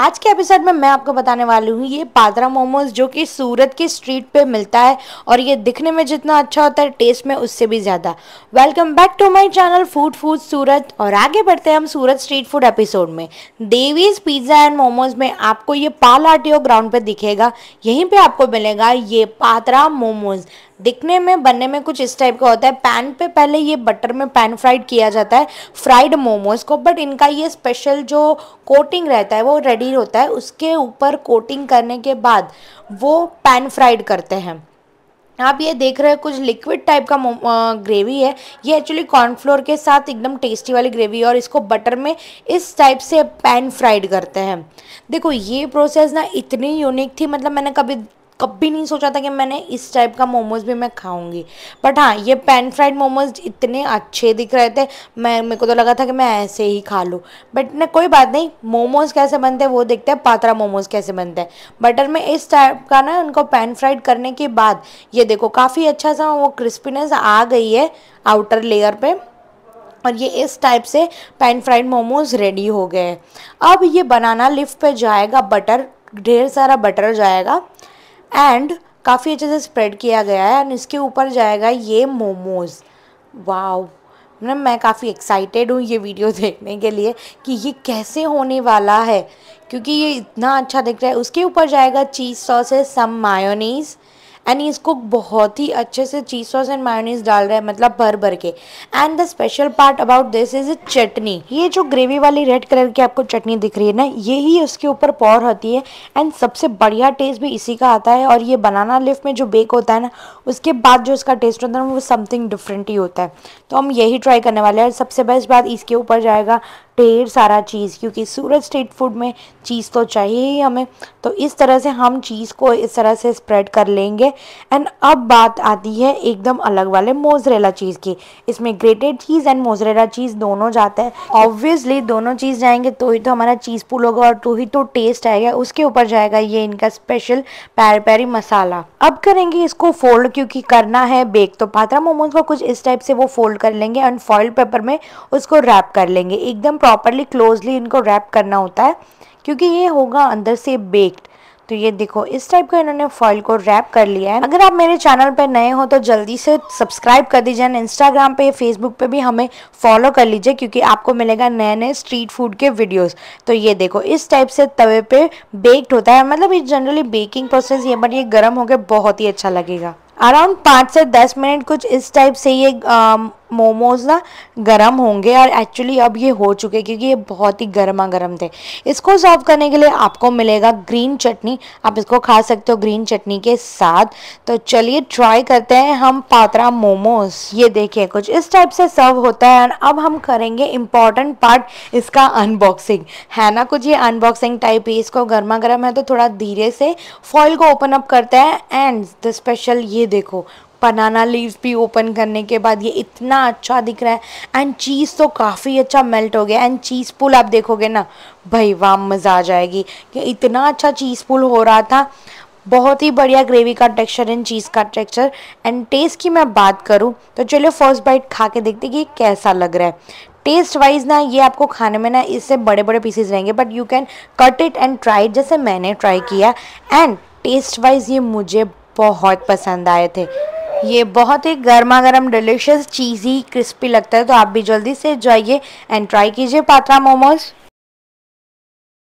आज के एपिसोड में मैं आपको बताने वाली हूँ ये पादरा मोमोज जो कि सूरत के स्ट्रीट पे मिलता है और ये दिखने में जितना अच्छा होता है टेस्ट में उससे भी ज़्यादा welcome back to my channel food food Surat और आगे बढ़ते हैं हम सूरत स्ट्रीट फूड एपिसोड में देवीज पिज़्ज़ा एंड मोमोज में आपको ये पाल आरटीओ ग्राउंड पर दिखेगा यहीं पर आपको मिलेगा ये पादरा मोमोज़ दिखने में बनने में कुछ इस टाइप का होता है पैन पे पहले ये बटर में पैन फ्राइड किया जाता है फ्राइड मोमोज को बट इनका ये स्पेशल जो कोटिंग रहता है वो रेडी होता है उसके ऊपर कोटिंग करने के बाद वो पैन फ्राइड करते हैं आप ये देख रहे हैं कुछ लिक्विड टाइप का ग्रेवी है ये एक्चुअली कॉर्नफ्लोर के साथ एकदम टेस्टी वाली ग्रेवी है और इसको बटर में इस टाइप से पैन फ्राइड करते हैं देखो ये प्रोसेस ना इतनी यूनिक थी मतलब मैंने कभी कभी नहीं सोचा था कि मैंने इस टाइप का मोमोज भी मैं खाऊंगी बट हाँ ये पैन फ्राइड मोमोज इतने अच्छे दिख रहे थे मैं मेरे को तो लगा था कि मैं ऐसे ही खा लूँ बट ना कोई बात नहीं मोमोज कैसे बनते हैं वो देखते हैं पात्रा मोमोज कैसे बनते हैं बटर में इस टाइप का ना उनको पैन फ्राइड करने के बाद ये देखो काफ़ी अच्छा सा वो क्रिस्पीनेस आ गई है आउटर लेयर पर और ये इस टाइप से पैन फ्राइड मोमोज रेडी हो गए अब ये बनाना लिफ्ट पे जाएगा बटर ढेर सारा बटर जाएगा एंड काफ़ी अच्छे से स्प्रेड किया गया है एंड इसके ऊपर जाएगा ये मोमोज़ वाव मतलब मैं काफ़ी एक्साइटेड हूँ ये वीडियो देखने के लिए कि ये कैसे होने वाला है क्योंकि ये इतना अच्छा दिख रहा है उसके ऊपर जाएगा चीज़ सॉस है सम मायोनीज़ एंड इसको बहुत ही अच्छे से चीज सॉस एंड मायोनीज डाल रहा है मतलब भर भर के and the special part about this is chutney ये जो ग्रेवी वाली रेड कलर की आपको चटनी दिख रही है ना ये ही उसके ऊपर पौर होती है एंड सबसे बढ़िया टेस्ट भी इसी का आता है और ये बनाना लिफ्ट में जो बेक होता है ना उसके बाद जो उसका टेस्ट होता है ना वो समथिंग डिफरेंट ही होता है तो हम यही ट्राई करने वाले हैं सबसे बेस्ट बात इसके ऊपर जाएगा ढेर सारा चीज़ क्योंकि सूरत स्ट्रीट फूड में चीज़ तो चाहिए ही हमें तो इस तरह से हम चीज़ को इस तरह से स्प्रेड कर लेंगे एंड अब बात आती है एकदम अलग वाले मोजरेला चीज़ की इसमें grated cheese and mozzarella cheese दोनों जाते हैं ऑब्वियसली दोनों चीज़ जाएंगे तो ही तो हमारा चीज़ पुल होगा और तो ही तो टेस्ट आएगा उसके ऊपर जाएगा ये इनका स्पेशल पैर पैरी मसाला अब करेंगे इसको फोल्ड क्योंकि करना है बेक तो पात्रा मोमोज को कुछ इस टाइप से वो फोल्ड कर लेंगे एंड फॉइल पेपर में उसको रैप कर लेंगे एकदम प्रॉपरली क्लोजली इनको रैप करना होता है क्योंकि ये होगा अंदर से बेक्ड तो ये देखो इस टाइप का इन्होंने फॉइल को रैप कर लिया है अगर आप मेरे चैनल पर नए हो तो जल्दी से सब्सक्राइब कर दीजिए इंस्टाग्राम पे फेसबुक पे भी हमें फॉलो कर लीजिए क्योंकि आपको मिलेगा नए नए स्ट्रीट फूड के वीडियोस तो ये देखो इस टाइप से तवे पे बेक्ड होता है मतलब ये जनरली बेकिंग प्रोसेस ये बट ये गर्म होकर बहुत ही अच्छा लगेगा अराउंड पाँच से दस मिनट कुछ इस टाइप से ये मोमोज ना गरम होंगे और एक्चुअली अब ये हो चुके क्योंकि ये बहुत ही गर्मा गर्म थे इसको सर्व करने के लिए आपको मिलेगा ग्रीन चटनी आप इसको खा सकते हो ग्रीन चटनी के साथ तो चलिए ट्राई करते हैं हम पात्रा मोमोज ये देखिए कुछ इस टाइप से सर्व होता है और अब हम करेंगे इम्पॉर्टेंट पार्ट इसका अनबॉक्सिंग है ना कुछ ये अनबॉक्सिंग टाइप ही इसको गर्मा गर्म है तो थोड़ा धीरे से फॉइल को ओपन अप करते हैं एंड द स्पेशल ये देखो बनाना लीव्स भी ओपन करने के बाद ये इतना अच्छा दिख रहा है एंड चीज़ तो काफ़ी अच्छा मेल्ट हो गया एंड चीज़ पुल आप देखोगे ना भाई वाह मज़ा आ जाएगी कि इतना अच्छा चीज़ पुल हो रहा था बहुत ही बढ़िया ग्रेवी का टेक्सचर एंड चीज़ का टेक्सचर एंड टेस्ट की मैं बात करूँ तो चलिए फर्स्ट बाइट खा के देखते कि कैसा लग रहा है टेस्ट वाइज ना ये आपको खाने में ना इससे बड़े बड़े पीसेज रहेंगे but you can cut it and try it जैसे मैंने ट्राई किया एंड टेस्ट वाइज ये मुझे बहुत पसंद आए थे ये बहुत ही गर्मा गर्म डिलीशियस चीज़ी क्रिस्पी लगता है तो आप भी जल्दी से जाइए एंड ट्राई कीजिए पात्रा मोमोज़